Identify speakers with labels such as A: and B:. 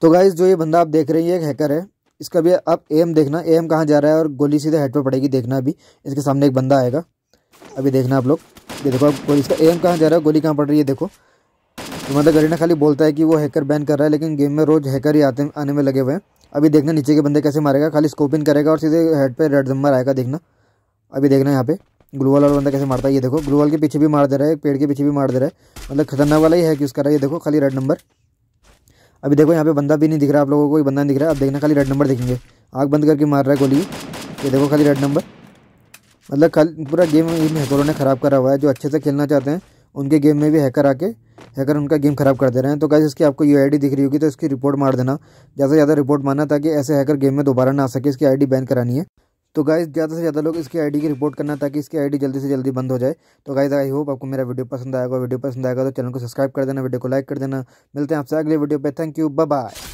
A: तो गाइज जो ये बंदा आप देख रहे हैं ये एक हैकर है इसका भी आप एम देखना एम कहाँ जा रहा है और गोली सीधे हेड पर पड़ेगी देखना अभी इसके सामने एक बंदा आएगा अभी देखना आप लोग ये देखो आप गोली इसका एम कहाँ जा रहा है गोली कहाँ पड़ रही है देखो तो मतलब गरीना खाली बोलता है कि वो हैकर बैन कर रहा है लेकिन गेम में रोज़ हैकर ही आते आने में लगे हुए हैं अभी देखना नीचे के बंदे कैसे मारेगा खाली स्कोपिन करेगा और सीधे हेड पर रेड जम्बर आएगा देखना अभी देखना यहाँ पे ग्लूवल वाला बंदा कैसे मारता है ये देखो ग्लूवल के पीछे भी मार दे रहा है पेड़ के पीछे भी मार दे रहा है मतलब खतरनाक वाला ही है कि उसका रहा है ये देखो खाली रेड नंबर अभी देखो यहाँ पे बंदा भी नहीं दिख रहा आप लोगों को कोई बंदा नहीं दिख रहा है अब देखना खाली रेड नंबर देखेंगे आग बंद करके मार रहा है गोली ये देखो खाली रेड नंबर मतलब खाल पूरा गेम इन हैकरों ने ख़राब करा हुआ है जो अच्छे से खेलना चाहते हैं उनके गेम में भी हैकर आके हैकर उनका गेम ख़राब कर दे रहे हैं तो कैसे इसकी आपको यू डी दिख रही होगी तो इसकी रिपोर्ट मार देना ज़्यादा से ज़्यादा रिपोर्ट मारना ताकि ऐसे हैकर गेम में दोबारा ना आ सके इसकी आईडी बैन करानी है तो गाइज ज़्यादा से ज़्यादा लोग इसकी आईडी की रिपोर्ट करना ताकि इसकी आईडी जल्दी से जल्दी बंद हो जाए तो गाइज आई होप आपको मेरा वीडियो पसंद आएगा वीडियो पसंद आएगा तो चैनल को सब्सक्राइब कर देना वीडियो को लाइक कर देना मिलते हैं आपसे अगले वीडियो पर थैंक यू बाय